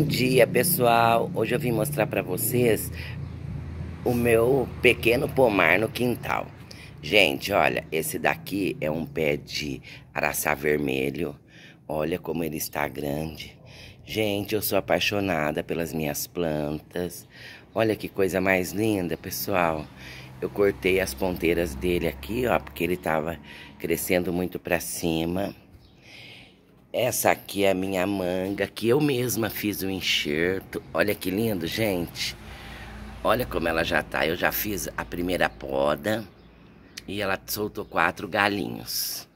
Bom dia pessoal, hoje eu vim mostrar para vocês o meu pequeno pomar no quintal. Gente, olha, esse daqui é um pé de araçá vermelho, olha como ele está grande. Gente, eu sou apaixonada pelas minhas plantas, olha que coisa mais linda pessoal. Eu cortei as ponteiras dele aqui, ó, porque ele estava crescendo muito para cima. Essa aqui é a minha manga, que eu mesma fiz o enxerto. Olha que lindo, gente. Olha como ela já tá. Eu já fiz a primeira poda e ela soltou quatro galinhos.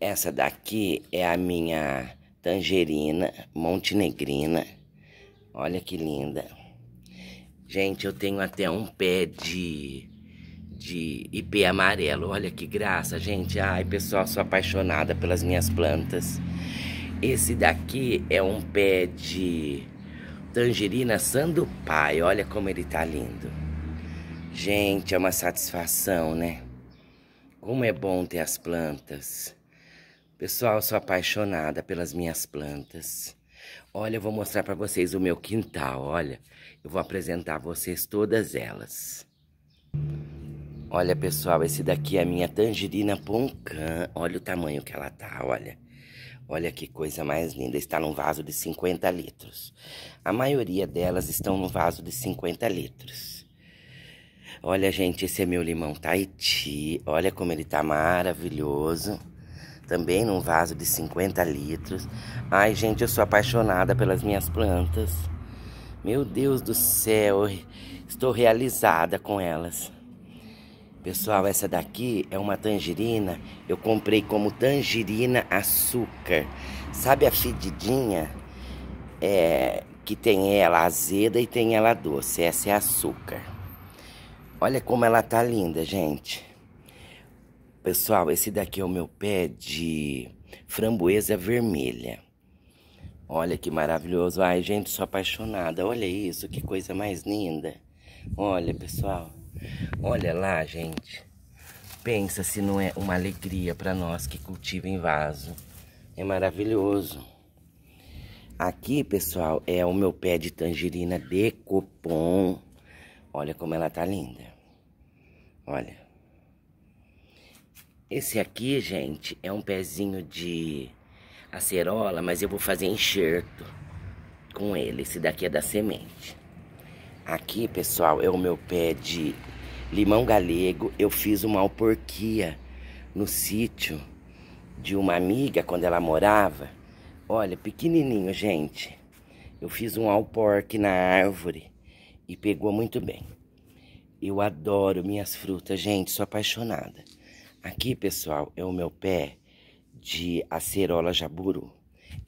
Essa daqui é a minha tangerina montenegrina. Olha que linda. Gente, eu tenho até um pé de de IP amarelo. Olha que graça, gente. Ai, pessoal, sou apaixonada pelas minhas plantas. Esse daqui é um pé de tangerina sandupai. Olha como ele tá lindo. Gente, é uma satisfação, né? Como é bom ter as plantas. Pessoal, sou apaixonada pelas minhas plantas. Olha, eu vou mostrar para vocês o meu quintal, olha. Eu vou apresentar a vocês todas elas. Olha, pessoal, esse daqui é a minha tangerina poncan. Olha o tamanho que ela tá, olha. Olha que coisa mais linda. Está num vaso de 50 litros. A maioria delas estão num vaso de 50 litros. Olha, gente, esse é meu limão Tahiti. Olha como ele tá maravilhoso. Também num vaso de 50 litros. Ai, gente, eu sou apaixonada pelas minhas plantas. Meu Deus do céu, estou realizada com elas. Pessoal, essa daqui é uma tangerina. Eu comprei como tangerina açúcar. Sabe a fedidinha? É, que tem ela azeda e tem ela doce. Essa é açúcar. Olha como ela tá linda, gente. Pessoal, esse daqui é o meu pé de framboesa vermelha. Olha que maravilhoso. Ai, gente, sou apaixonada. Olha isso, que coisa mais linda. Olha, pessoal. Olha lá, gente. Pensa se não é uma alegria para nós que cultiva em vaso. É maravilhoso. Aqui, pessoal, é o meu pé de tangerina de copom. Olha como ela tá linda. Olha. Esse aqui, gente, é um pezinho de acerola, mas eu vou fazer enxerto com ele. Esse daqui é da semente. Aqui, pessoal, é o meu pé de limão galego, eu fiz uma alporquia no sítio de uma amiga quando ela morava. Olha, pequenininho, gente. Eu fiz um alporque na árvore e pegou muito bem. Eu adoro minhas frutas, gente, sou apaixonada. Aqui, pessoal, é o meu pé de acerola jaburu.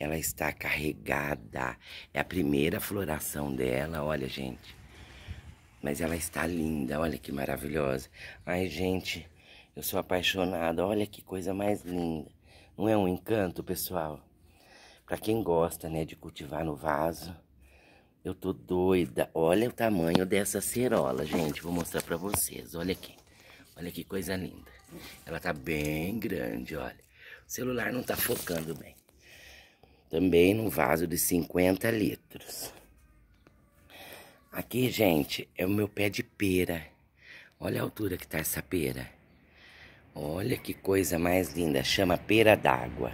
Ela está carregada, é a primeira floração dela, olha, gente. Mas ela está linda, olha que maravilhosa. Ai, gente, eu sou apaixonada, olha que coisa mais linda. Não é um encanto, pessoal? Para quem gosta, né, de cultivar no vaso, eu tô doida. Olha o tamanho dessa cerola, gente. Vou mostrar para vocês. Olha aqui. Olha que coisa linda. Ela tá bem grande, olha. O celular não tá focando bem. Também num vaso de 50 litros. Aqui, gente, é o meu pé de pera. Olha a altura que tá essa pera. Olha que coisa mais linda. Chama pera d'água.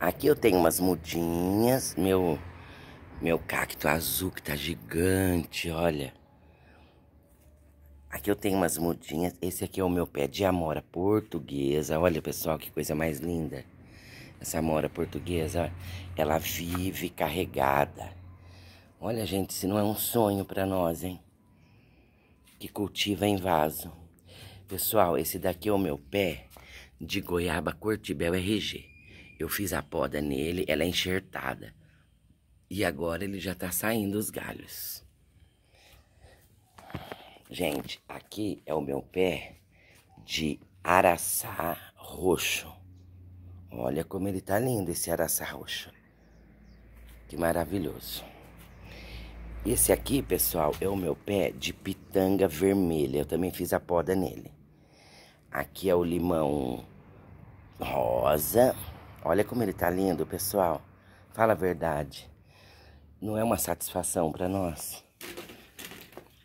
Aqui eu tenho umas mudinhas. Meu, meu cacto azul que tá gigante, olha. Aqui eu tenho umas mudinhas. Esse aqui é o meu pé de amora portuguesa. Olha, pessoal, que coisa mais linda. Essa amora portuguesa, ela vive carregada. Olha, gente, se não é um sonho para nós, hein? Que cultiva em vaso. Pessoal, esse daqui é o meu pé de goiaba cortibel RG. Eu fiz a poda nele, ela é enxertada. E agora ele já tá saindo os galhos. Gente, aqui é o meu pé de araçá roxo. Olha como ele tá lindo esse araçá roxo. Que maravilhoso. Esse aqui, pessoal, é o meu pé de pitanga vermelha. Eu também fiz a poda nele. Aqui é o limão rosa. Olha como ele tá lindo, pessoal. Fala a verdade. Não é uma satisfação para nós?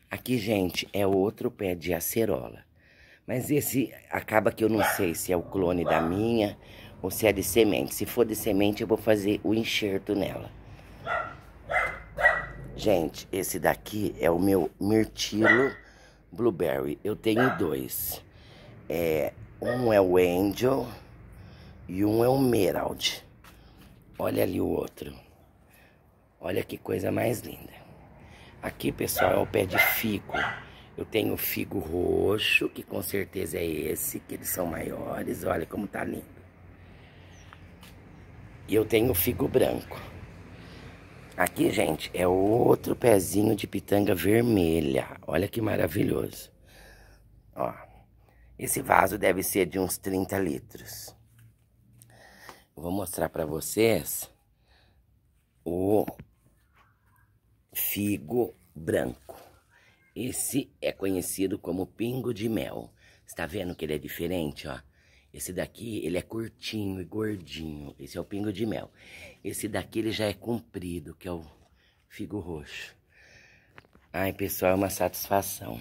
Aqui, gente, é outro pé de acerola. Mas esse acaba que eu não sei se é o clone da minha ou se é de semente. Se for de semente, eu vou fazer o enxerto nela. Gente, esse daqui é o meu mirtilo blueberry. Eu tenho dois. É, um é o Angel e um é o Merald. Olha ali o outro. Olha que coisa mais linda. Aqui, pessoal, é o pé de fico. Eu tenho figo roxo, que com certeza é esse, que eles são maiores. Olha como tá lindo. E eu tenho figo branco. Aqui, gente, é outro pezinho de pitanga vermelha. Olha que maravilhoso. Ó, esse vaso deve ser de uns 30 litros. Vou mostrar para vocês o figo branco. Esse é conhecido como pingo de mel. Está vendo que ele é diferente, ó? Esse daqui, ele é curtinho e gordinho. Esse é o pingo de mel. Esse daqui, ele já é comprido, que é o figo roxo. Ai, pessoal, é uma satisfação.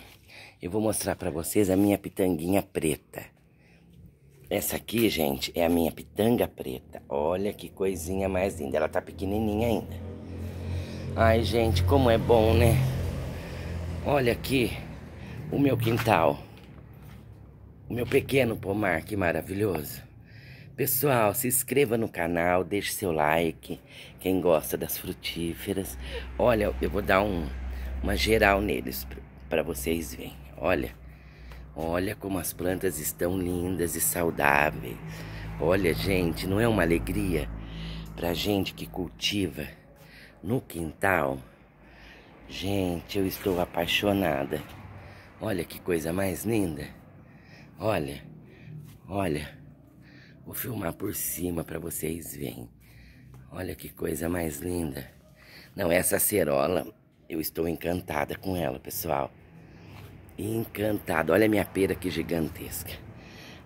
Eu vou mostrar pra vocês a minha pitanguinha preta. Essa aqui, gente, é a minha pitanga preta. Olha que coisinha mais linda. Ela tá pequenininha ainda. Ai, gente, como é bom, né? Olha aqui o meu quintal o meu pequeno pomar, que maravilhoso. Pessoal, se inscreva no canal, deixe seu like, quem gosta das frutíferas. Olha, eu vou dar um, uma geral neles para vocês verem. Olha, olha como as plantas estão lindas e saudáveis. Olha, gente, não é uma alegria para gente que cultiva no quintal? Gente, eu estou apaixonada. Olha que coisa mais linda. Olha, olha. Vou filmar por cima para vocês verem. Olha que coisa mais linda. Não, essa cerola, eu estou encantada com ela, pessoal. Encantada. Olha a minha pera que gigantesca.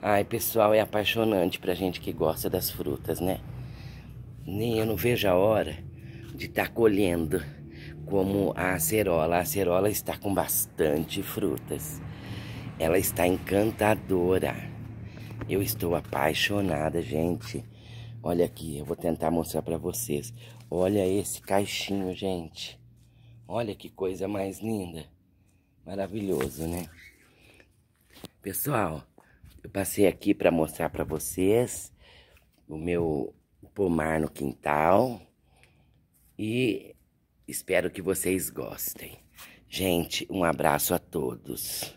Ai, pessoal, é apaixonante pra gente que gosta das frutas, né? Nem eu não vejo a hora de estar tá colhendo como a acerola. A acerola está com bastante frutas. Ela está encantadora. Eu estou apaixonada, gente. Olha aqui, eu vou tentar mostrar para vocês. Olha esse caixinho, gente. Olha que coisa mais linda. Maravilhoso, né? Pessoal, eu passei aqui para mostrar para vocês o meu pomar no quintal. E espero que vocês gostem. Gente, um abraço a todos.